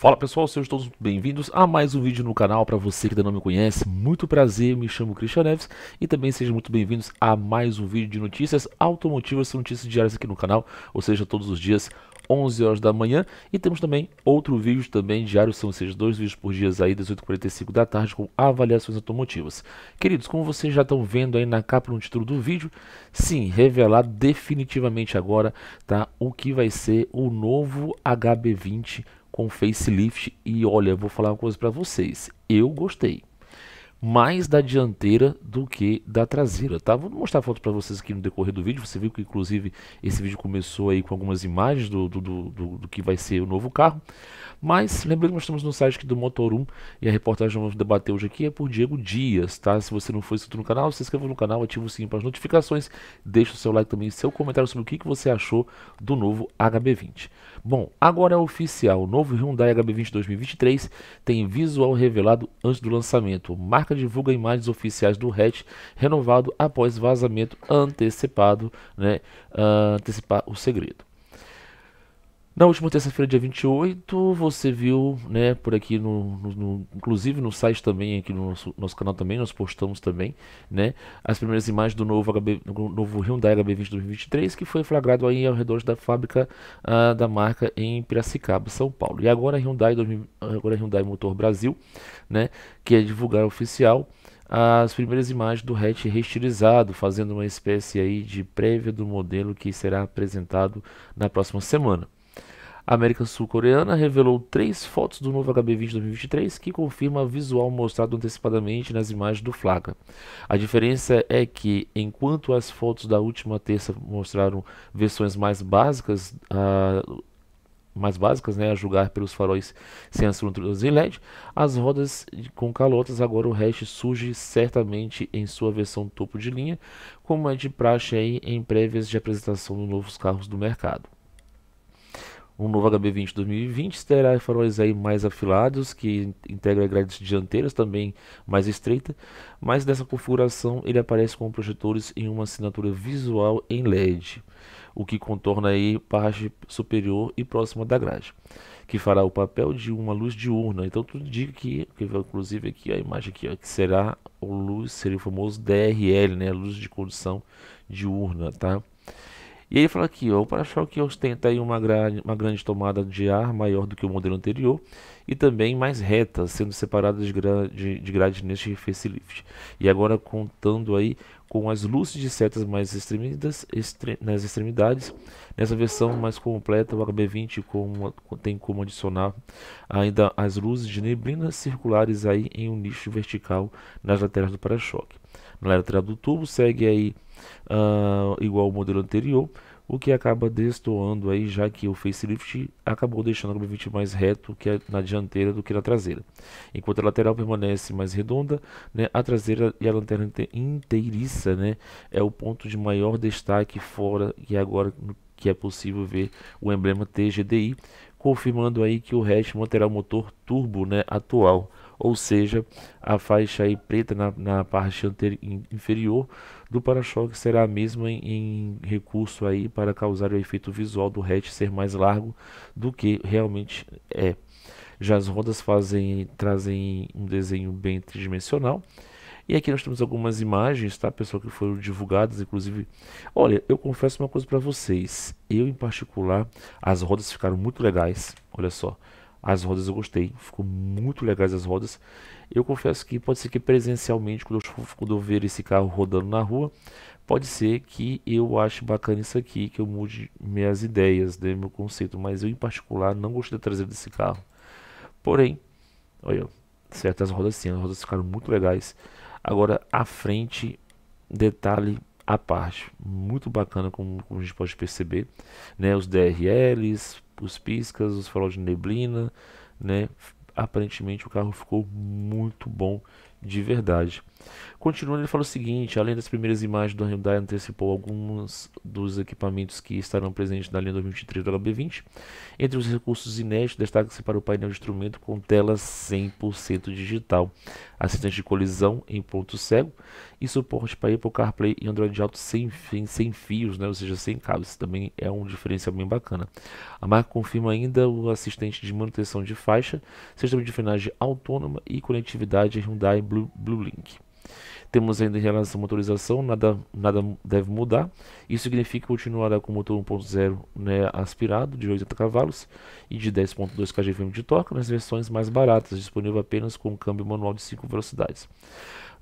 Fala pessoal, sejam todos bem-vindos a mais um vídeo no canal. Para você que ainda não me conhece, muito prazer, me chamo Christian Neves e também sejam muito bem-vindos a mais um vídeo de notícias automotivas, são notícias diárias aqui no canal, ou seja, todos os dias 11 horas da manhã e temos também outro vídeo também diário, são seja, dois vídeos por dia aí, 18h45 da tarde com avaliações automotivas. Queridos, como vocês já estão vendo aí na capa no título do vídeo, sim, revelar definitivamente agora, tá, o que vai ser o novo HB20 com facelift e olha, vou falar uma coisa para vocês, eu gostei mais da dianteira do que da traseira, tá? Vou mostrar a foto para vocês aqui no decorrer do vídeo, você viu que inclusive esse vídeo começou aí com algumas imagens do, do, do, do que vai ser o novo carro, mas lembrando que nós estamos no site do Motor1 e a reportagem que vamos debater hoje aqui é por Diego Dias, tá? Se você não for inscrito no canal, se inscreva no canal, ativa o sininho para as notificações, deixa o seu like também, seu comentário sobre o que, que você achou do novo HB20. Bom, agora é oficial. O novo Hyundai HB20 2023 tem visual revelado antes do lançamento. Marca divulga imagens oficiais do hatch renovado após vazamento antecipado, né? Uh, antecipar o segredo. Na última terça-feira, dia 28, você viu, né, por aqui no, no, no, inclusive no site também, aqui no nosso, nosso canal também, nós postamos também, né, as primeiras imagens do novo, HB, novo Hyundai HB20 2023, que foi flagrado aí ao redor da fábrica ah, da marca em Piracicaba, São Paulo. E agora Hyundai, agora Hyundai Motor Brasil, né, que é divulgar oficial as primeiras imagens do hatch reestilizado, fazendo uma espécie aí de prévia do modelo que será apresentado na próxima semana. A América Sul-Coreana revelou três fotos do novo HB20 2023 que confirma o visual mostrado antecipadamente nas imagens do Flaga. A diferença é que, enquanto as fotos da última terça mostraram versões mais básicas, uh, mais básicas, né, a julgar pelos faróis sem assuntos em LED, as rodas com calotas agora o hash surge certamente em sua versão topo de linha, como é de praxe aí em prévias de apresentação dos novos carros do mercado. Um novo HB20 2020 terá faróis aí mais afilados, que integra grades dianteiras também mais estreita, mas nessa configuração ele aparece com projetores em uma assinatura visual em LED, o que contorna aí parte superior e próxima da grade, que fará o papel de uma luz diurna. Então tudo indica que, inclusive aqui a imagem aqui, ó, que será o luz, seria o famoso DRL, né, luz de condução diurna, tá? E ele fala aqui, ó, o para-choque ostenta aí uma, grande uma grande tomada de ar maior do que o modelo anterior e também mais reta, sendo separada de, gra de, de neste facelift. E agora contando aí com as luzes de setas mais extremidas extre nas extremidades. Nessa versão mais completa, o HB20 com, tem como adicionar ainda as luzes de neblina circulares aí em um nicho vertical nas laterais do para-choque na lateral do tubo, segue aí uh, igual ao modelo anterior, o que acaba destoando aí, já que o facelift acabou deixando o grumete mais reto que é na dianteira do que na traseira. Enquanto a lateral permanece mais redonda, né, a traseira e a lanterna inteiriça né, é o ponto de maior destaque fora e agora que é possível ver o emblema TGDI, confirmando aí que o hatch manterá o motor turbo né, atual, ou seja, a faixa aí preta na, na parte inferior do para-choque será a mesma em, em, recurso aí para causar o efeito visual do hatch ser mais largo do que realmente é. Já as rodas fazem, trazem um desenho bem tridimensional. E aqui nós temos algumas imagens, tá, pessoal, que foram divulgadas, inclusive. Olha, eu confesso uma coisa para vocês. Eu, em particular, as rodas ficaram muito legais. Olha só. As rodas eu gostei, ficou muito legais as rodas. Eu confesso que pode ser que presencialmente, quando eu, quando eu ver esse carro rodando na rua, pode ser que eu ache bacana isso aqui, que eu mude minhas ideias, né, meu conceito. Mas eu, em particular, não gostei da traseira desse carro. Porém, olha, certas rodas sim, as rodas ficaram muito legais. Agora, a frente, detalhe à parte, muito bacana, como, como a gente pode perceber, né, os DRLs, os piscas, os faróis de neblina, né? Aparentemente o carro ficou muito bom de verdade. Continuando, ele fala o seguinte: além das primeiras imagens do Hyundai, antecipou alguns dos equipamentos que estarão presentes na linha 2023 do HB20. Entre os recursos inéditos, destaca-se para o painel de instrumento com tela 100% digital, assistente de colisão em ponto cego e suporte para Apple CarPlay e Android Auto sem, sem fios, né? ou seja, sem cabos. Isso também é um diferencial bem bacana. A marca confirma ainda o assistente de manutenção de faixa, sistema de frenagem autônoma e conectividade Hyundai Blue, Blue Link. Temos ainda em relação à motorização, nada, nada deve mudar. Isso significa continuar com o motor 1.0 né, aspirado de 80 cavalos e de 10.2 kgfm de torque nas versões mais baratas, disponível apenas com câmbio manual de 5 velocidades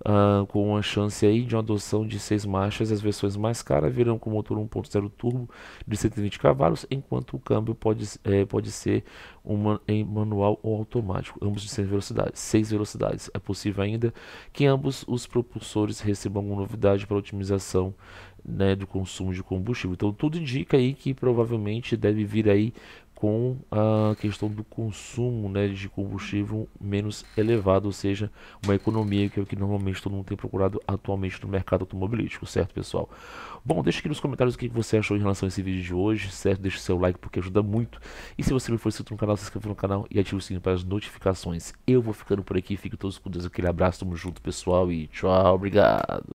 uh, com uma chance aí de uma adoção de seis marchas. As versões mais caras virão com motor 1.0 turbo de 120 cavalos, enquanto o câmbio pode, é, pode ser uma, em manual ou automático, ambos de seis velocidades. Seis velocidades. É possível ainda que ambos os propulsores recebam alguma novidade para otimização né, do consumo de combustível. Então tudo indica aí que provavelmente deve vir aí com a questão do consumo né, de combustível menos elevado, ou seja, uma economia que é o que normalmente todo mundo tem procurado atualmente no mercado automobilístico, certo pessoal? Bom, deixa aqui nos comentários o que você achou em relação a esse vídeo de hoje, certo? Deixa o seu like porque ajuda muito. E se você não for inscrito no canal, se inscreva no canal e ative o sininho para as notificações. Eu vou ficando por aqui, fico todos com Deus, aquele abraço, tamo junto pessoal e tchau, obrigado!